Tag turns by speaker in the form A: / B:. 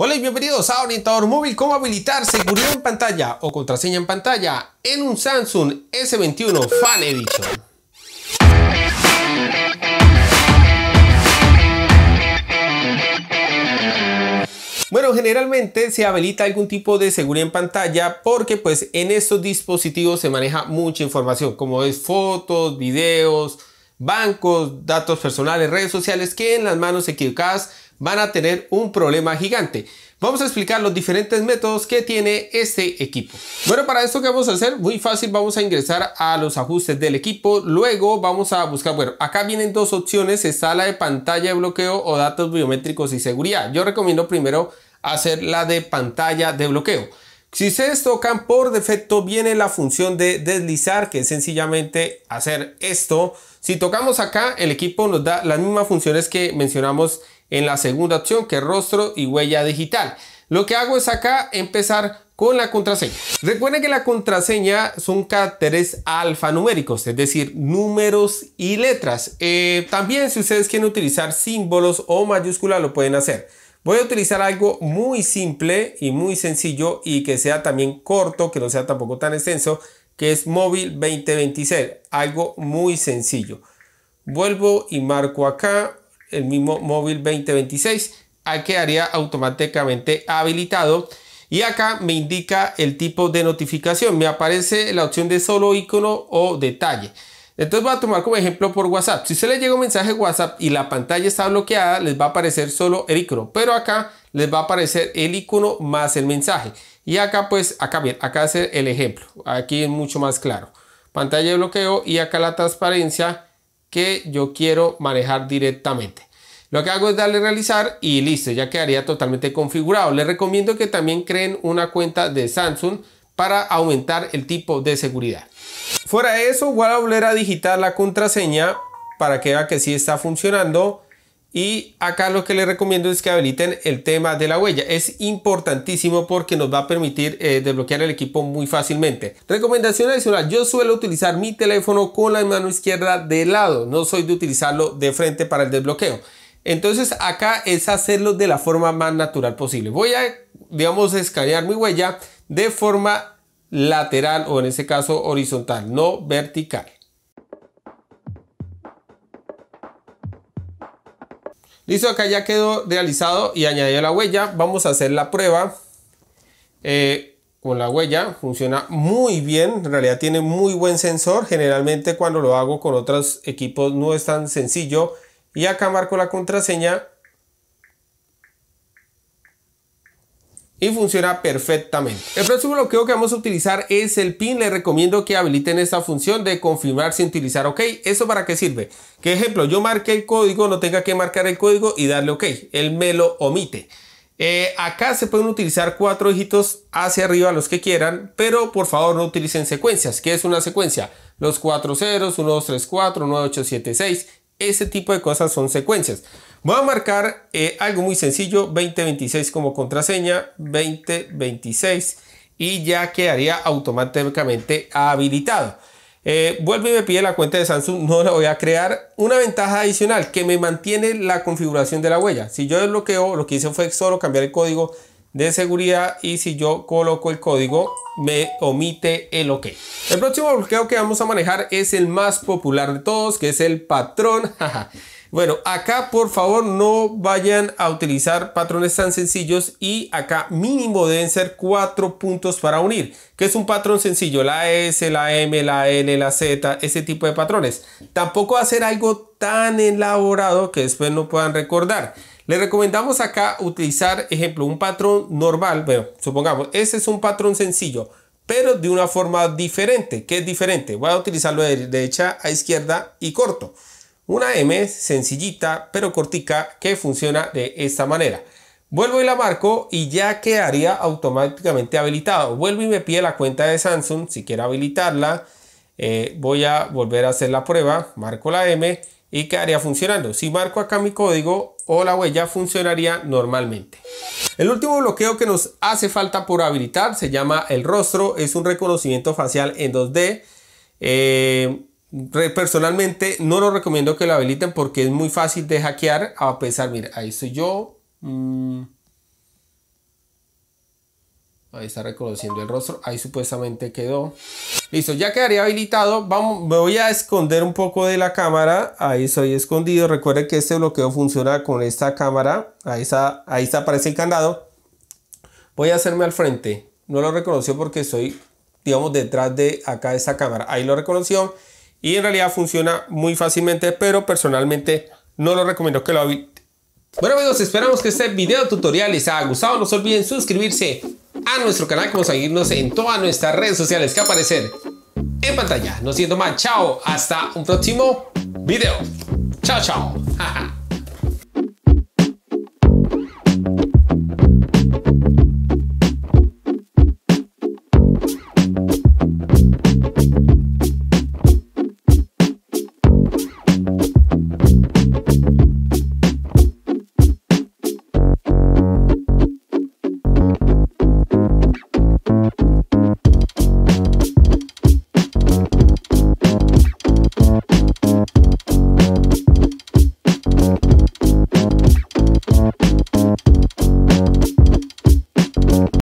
A: Hola y bienvenidos a Orientador Móvil, cómo habilitar seguridad en pantalla o contraseña en pantalla en un Samsung S21 Fan Edition. Bueno, generalmente se habilita algún tipo de seguridad en pantalla porque pues en estos dispositivos se maneja mucha información como es fotos, videos, bancos, datos personales, redes sociales que en las manos equivocadas van a tener un problema gigante. Vamos a explicar los diferentes métodos que tiene este equipo. Bueno, para esto que vamos a hacer, muy fácil, vamos a ingresar a los ajustes del equipo. Luego vamos a buscar, bueno, acá vienen dos opciones, está la de pantalla de bloqueo o datos biométricos y seguridad. Yo recomiendo primero hacer la de pantalla de bloqueo. Si se tocan por defecto viene la función de deslizar, que es sencillamente hacer esto si tocamos acá, el equipo nos da las mismas funciones que mencionamos en la segunda opción, que rostro y huella digital. Lo que hago es acá empezar con la contraseña. Recuerden que la contraseña son caracteres alfanuméricos, es decir, números y letras. Eh, también si ustedes quieren utilizar símbolos o mayúsculas lo pueden hacer. Voy a utilizar algo muy simple y muy sencillo y que sea también corto, que no sea tampoco tan extenso, que es móvil 2026. Algo muy sencillo. Vuelvo y marco acá el mismo móvil 2026. Ahí quedaría automáticamente habilitado. Y acá me indica el tipo de notificación. Me aparece la opción de solo icono o detalle. Entonces voy a tomar como ejemplo por WhatsApp. Si se le llega un mensaje WhatsApp y la pantalla está bloqueada, les va a aparecer solo el icono. Pero acá les va a aparecer el icono más el mensaje. Y acá pues, acá bien, acá hace el ejemplo. Aquí es mucho más claro. Pantalla de bloqueo y acá la transparencia que yo quiero manejar directamente. Lo que hago es darle realizar y listo, ya quedaría totalmente configurado. Les recomiendo que también creen una cuenta de Samsung para aumentar el tipo de seguridad. Fuera de eso, voy a volver a digitar la contraseña para que vea que sí está funcionando y acá lo que les recomiendo es que habiliten el tema de la huella. Es importantísimo porque nos va a permitir eh, desbloquear el equipo muy fácilmente. Recomendación adicional. Yo suelo utilizar mi teléfono con la mano izquierda de lado. No soy de utilizarlo de frente para el desbloqueo. Entonces acá es hacerlo de la forma más natural posible. Voy a, digamos, escanear mi huella de forma lateral o en este caso horizontal, no vertical. Listo, acá ya quedó realizado y añadido la huella. Vamos a hacer la prueba eh, con la huella. Funciona muy bien, en realidad tiene muy buen sensor. Generalmente cuando lo hago con otros equipos no es tan sencillo. Y acá marco la contraseña y funciona perfectamente. El próximo bloqueo que vamos a utilizar es el pin. Les recomiendo que habiliten esta función de confirmar sin utilizar OK. ¿Eso para qué sirve? Que ejemplo, yo marque el código, no tenga que marcar el código y darle OK. Él me lo omite. Eh, acá se pueden utilizar cuatro dígitos hacia arriba los que quieran, pero por favor no utilicen secuencias. ¿Qué es una secuencia? Los cuatro ceros, 1, 2, 3, 4, 9, 8, 7, 6. Ese tipo de cosas son secuencias. Voy a marcar eh, algo muy sencillo, 2026 como contraseña, 2026 y ya quedaría automáticamente habilitado. Eh, vuelve y me pide la cuenta de Samsung, no la voy a crear. Una ventaja adicional que me mantiene la configuración de la huella. Si yo desbloqueo, lo que hice fue solo cambiar el código de seguridad y si yo coloco el código me omite el ok. El próximo bloqueo que vamos a manejar es el más popular de todos que es el patrón. Bueno, acá por favor no vayan a utilizar patrones tan sencillos y acá mínimo deben ser cuatro puntos para unir. que es un patrón sencillo? La S, la M, la L, la Z, ese tipo de patrones. Tampoco hacer algo tan elaborado que después no puedan recordar. Le recomendamos acá utilizar, ejemplo, un patrón normal. Bueno, supongamos, ese es un patrón sencillo, pero de una forma diferente. ¿Qué es diferente? Voy a utilizarlo de derecha a izquierda y corto. Una M sencillita pero cortica que funciona de esta manera. Vuelvo y la marco y ya quedaría automáticamente habilitado. Vuelvo y me pide la cuenta de Samsung si quiero habilitarla. Eh, voy a volver a hacer la prueba, marco la M y quedaría funcionando. Si marco acá mi código o la huella funcionaría normalmente. El último bloqueo que nos hace falta por habilitar se llama el rostro. Es un reconocimiento facial en 2D. Personalmente no lo recomiendo que lo habiliten porque es muy fácil de hackear. A pesar, mira, ahí estoy yo. Mm. Ahí está reconociendo el rostro. Ahí supuestamente quedó. Listo, ya quedaría habilitado. me voy a esconder un poco de la cámara. Ahí estoy escondido. Recuerden que este bloqueo funciona con esta cámara. Ahí está, ahí está, aparece el candado. Voy a hacerme al frente. No lo reconoció porque estoy, digamos, detrás de acá de esta cámara. Ahí lo reconoció y en realidad funciona muy fácilmente, pero personalmente no lo recomiendo que lo vi Bueno amigos, esperamos que este video tutorial les haya gustado. No se olviden suscribirse a nuestro canal como seguirnos en todas nuestras redes sociales que aparecen en pantalla. No siendo más, chao, hasta un próximo video. Chao, chao.